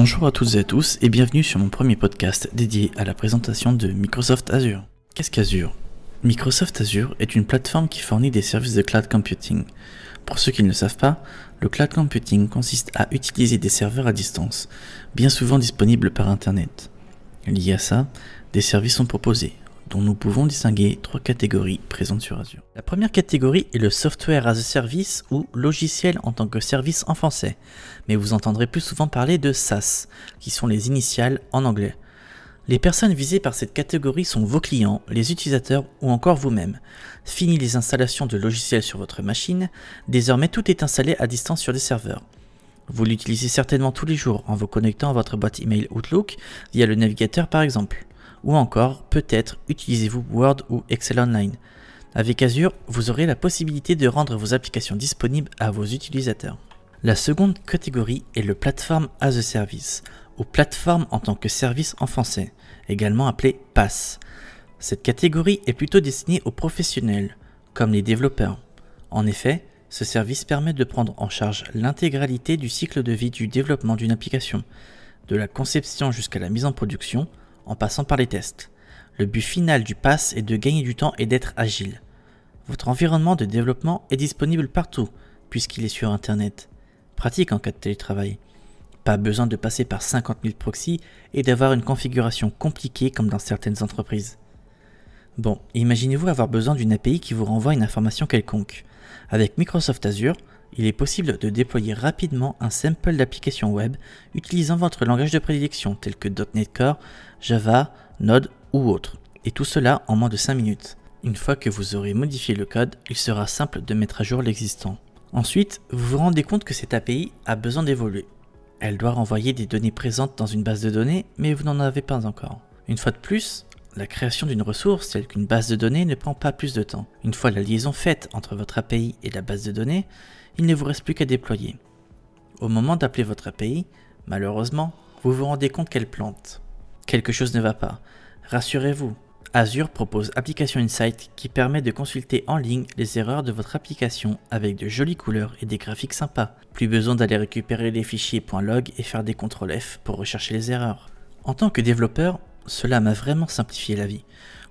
Bonjour à toutes et à tous et bienvenue sur mon premier podcast dédié à la présentation de Microsoft Azure. Qu'est-ce qu'Azure Microsoft Azure est une plateforme qui fournit des services de cloud computing. Pour ceux qui ne le savent pas, le cloud computing consiste à utiliser des serveurs à distance, bien souvent disponibles par Internet. Lié à ça, des services sont proposés, dont nous pouvons distinguer trois catégories présentes sur Azure. La première catégorie est le software as a service ou logiciel en tant que service en français, mais vous entendrez plus souvent parler de SaaS, qui sont les initiales en anglais. Les personnes visées par cette catégorie sont vos clients, les utilisateurs ou encore vous-même. Fini les installations de logiciels sur votre machine, désormais tout est installé à distance sur des serveurs. Vous l'utilisez certainement tous les jours en vous connectant à votre boîte email Outlook via le navigateur par exemple ou encore peut-être utilisez-vous Word ou Excel Online. Avec Azure, vous aurez la possibilité de rendre vos applications disponibles à vos utilisateurs. La seconde catégorie est le Platform as a Service, ou Plateforme en tant que service en français, également appelé PaaS. Cette catégorie est plutôt destinée aux professionnels, comme les développeurs. En effet, ce service permet de prendre en charge l'intégralité du cycle de vie du développement d'une application, de la conception jusqu'à la mise en production, en passant par les tests. Le but final du pass est de gagner du temps et d'être agile. Votre environnement de développement est disponible partout, puisqu'il est sur Internet. Pratique en cas de télétravail. Pas besoin de passer par 50 000 proxys et d'avoir une configuration compliquée comme dans certaines entreprises. Bon, imaginez-vous avoir besoin d'une API qui vous renvoie une information quelconque. Avec Microsoft Azure, il est possible de déployer rapidement un sample d'application web utilisant votre langage de prédilection tel que .NET Core, Java, Node ou autre, et tout cela en moins de 5 minutes. Une fois que vous aurez modifié le code, il sera simple de mettre à jour l'existant. Ensuite, vous vous rendez compte que cette API a besoin d'évoluer. Elle doit renvoyer des données présentes dans une base de données, mais vous n'en avez pas encore. Une fois de plus, la création d'une ressource telle qu'une base de données ne prend pas plus de temps. Une fois la liaison faite entre votre API et la base de données, il ne vous reste plus qu'à déployer. Au moment d'appeler votre API, malheureusement, vous vous rendez compte qu'elle plante. Quelque chose ne va pas. Rassurez-vous, Azure propose Application Insight qui permet de consulter en ligne les erreurs de votre application avec de jolies couleurs et des graphiques sympas. Plus besoin d'aller récupérer les fichiers .log et faire des CTRL F pour rechercher les erreurs. En tant que développeur, cela m'a vraiment simplifié la vie.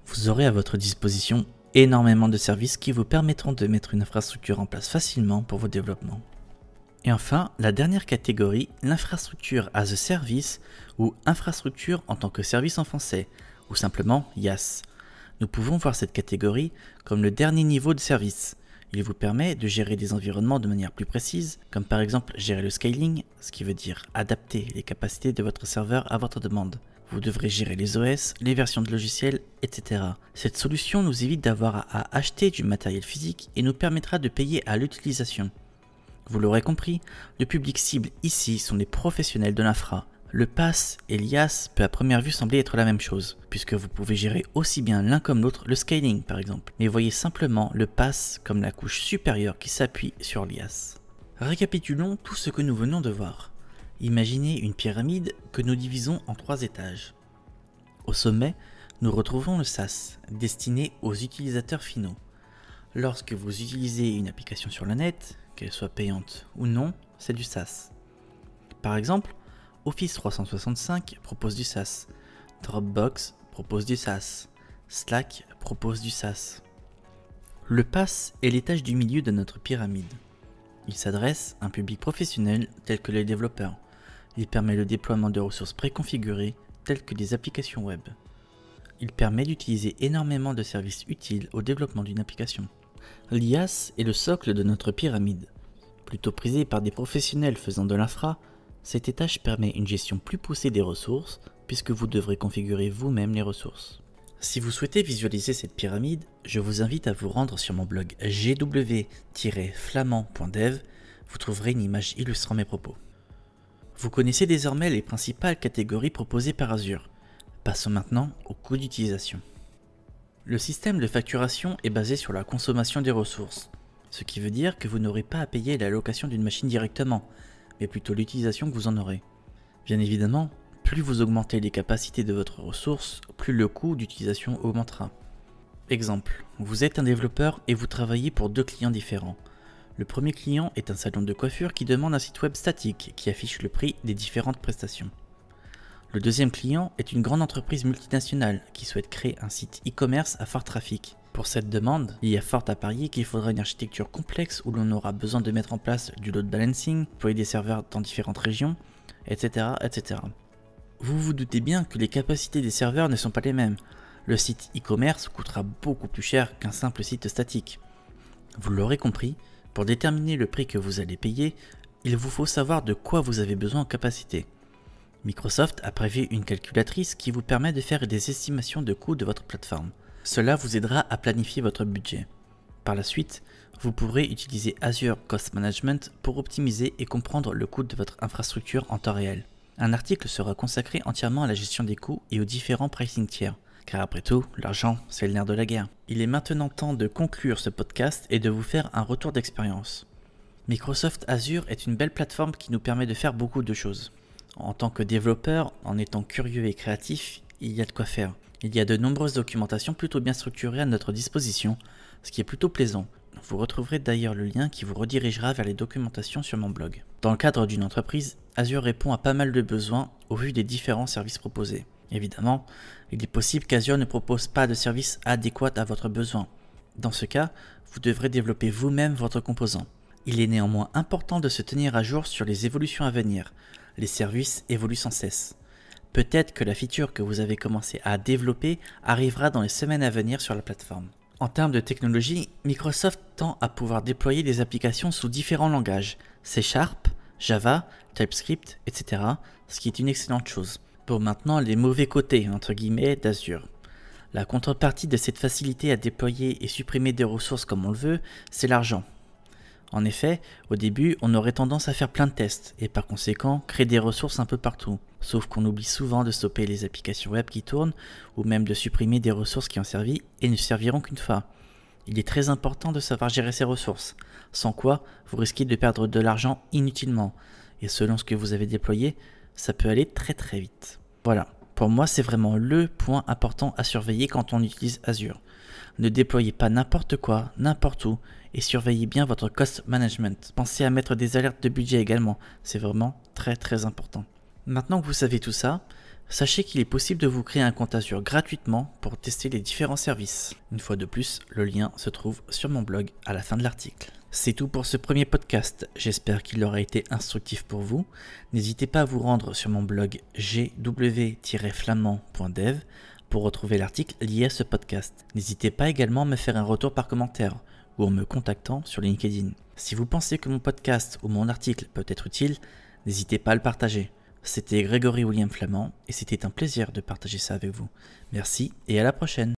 Vous aurez à votre disposition énormément de services qui vous permettront de mettre une infrastructure en place facilement pour vos développements. Et enfin, la dernière catégorie, l'infrastructure as a service ou infrastructure en tant que service en français, ou simplement IaaS. Nous pouvons voir cette catégorie comme le dernier niveau de service. Il vous permet de gérer des environnements de manière plus précise, comme par exemple gérer le scaling, ce qui veut dire adapter les capacités de votre serveur à votre demande. Vous devrez gérer les OS, les versions de logiciels, etc. Cette solution nous évite d'avoir à acheter du matériel physique et nous permettra de payer à l'utilisation. Vous l'aurez compris, le public cible ici sont les professionnels de l'infra. Le pass et l'IAS peut à première vue sembler être la même chose, puisque vous pouvez gérer aussi bien l'un comme l'autre le scaling par exemple, mais voyez simplement le pass comme la couche supérieure qui s'appuie sur l'IAS. Récapitulons tout ce que nous venons de voir. Imaginez une pyramide que nous divisons en trois étages. Au sommet, nous retrouvons le SaaS, destiné aux utilisateurs finaux. Lorsque vous utilisez une application sur le net, qu'elle soit payante ou non, c'est du SaaS. Par exemple, Office 365 propose du SaaS, Dropbox propose du SaaS, Slack propose du SaaS. Le pass est l'étage du milieu de notre pyramide. Il s'adresse à un public professionnel tel que les développeurs, il permet le déploiement de ressources préconfigurées telles que des applications web. Il permet d'utiliser énormément de services utiles au développement d'une application. L'IAS est le socle de notre pyramide. Plutôt prisé par des professionnels faisant de l'infra, cet étage permet une gestion plus poussée des ressources puisque vous devrez configurer vous-même les ressources. Si vous souhaitez visualiser cette pyramide, je vous invite à vous rendre sur mon blog gw-flamand.dev, vous trouverez une image illustrant mes propos. Vous connaissez désormais les principales catégories proposées par Azure. Passons maintenant au coût d'utilisation. Le système de facturation est basé sur la consommation des ressources, ce qui veut dire que vous n'aurez pas à payer la location d'une machine directement, mais plutôt l'utilisation que vous en aurez. Bien évidemment, plus vous augmentez les capacités de votre ressource, plus le coût d'utilisation augmentera. Exemple, vous êtes un développeur et vous travaillez pour deux clients différents. Le premier client est un salon de coiffure qui demande un site web statique qui affiche le prix des différentes prestations. Le deuxième client est une grande entreprise multinationale qui souhaite créer un site e-commerce à fort trafic. Pour cette demande, il y a fort à parier qu'il faudra une architecture complexe où l'on aura besoin de mettre en place du load balancing, pour des serveurs dans différentes régions, etc., etc. Vous vous doutez bien que les capacités des serveurs ne sont pas les mêmes. Le site e-commerce coûtera beaucoup plus cher qu'un simple site statique. Vous l'aurez compris, pour déterminer le prix que vous allez payer, il vous faut savoir de quoi vous avez besoin en capacité. Microsoft a prévu une calculatrice qui vous permet de faire des estimations de coûts de votre plateforme. Cela vous aidera à planifier votre budget. Par la suite, vous pourrez utiliser Azure Cost Management pour optimiser et comprendre le coût de votre infrastructure en temps réel. Un article sera consacré entièrement à la gestion des coûts et aux différents pricing tiers car après tout, l'argent, c'est le nerf de la guerre. Il est maintenant temps de conclure ce podcast et de vous faire un retour d'expérience. Microsoft Azure est une belle plateforme qui nous permet de faire beaucoup de choses. En tant que développeur, en étant curieux et créatif, il y a de quoi faire. Il y a de nombreuses documentations plutôt bien structurées à notre disposition, ce qui est plutôt plaisant. Vous retrouverez d'ailleurs le lien qui vous redirigera vers les documentations sur mon blog. Dans le cadre d'une entreprise, Azure répond à pas mal de besoins au vu des différents services proposés. Évidemment, il est possible qu'Azure ne propose pas de service adéquat à votre besoin. Dans ce cas, vous devrez développer vous-même votre composant. Il est néanmoins important de se tenir à jour sur les évolutions à venir. Les services évoluent sans cesse. Peut-être que la feature que vous avez commencé à développer arrivera dans les semaines à venir sur la plateforme. En termes de technologie, Microsoft tend à pouvoir déployer des applications sous différents langages, C Sharp, Java, TypeScript, etc., ce qui est une excellente chose pour maintenant les mauvais côtés, entre guillemets, d'Azure. La contrepartie de cette facilité à déployer et supprimer des ressources comme on le veut, c'est l'argent. En effet, au début, on aurait tendance à faire plein de tests et par conséquent créer des ressources un peu partout. Sauf qu'on oublie souvent de stopper les applications web qui tournent ou même de supprimer des ressources qui ont servi et ne serviront qu'une fois. Il est très important de savoir gérer ses ressources, sans quoi vous risquez de perdre de l'argent inutilement. Et selon ce que vous avez déployé, ça peut aller très très vite. Voilà, pour moi c'est vraiment le point important à surveiller quand on utilise Azure. Ne déployez pas n'importe quoi, n'importe où, et surveillez bien votre cost management. Pensez à mettre des alertes de budget également, c'est vraiment très très important. Maintenant que vous savez tout ça, sachez qu'il est possible de vous créer un compte Azure gratuitement pour tester les différents services. Une fois de plus, le lien se trouve sur mon blog à la fin de l'article. C'est tout pour ce premier podcast, j'espère qu'il aura été instructif pour vous. N'hésitez pas à vous rendre sur mon blog gw-flamand.dev pour retrouver l'article lié à ce podcast. N'hésitez pas également à me faire un retour par commentaire ou en me contactant sur LinkedIn. Si vous pensez que mon podcast ou mon article peut être utile, n'hésitez pas à le partager. C'était Grégory William Flamand et c'était un plaisir de partager ça avec vous. Merci et à la prochaine.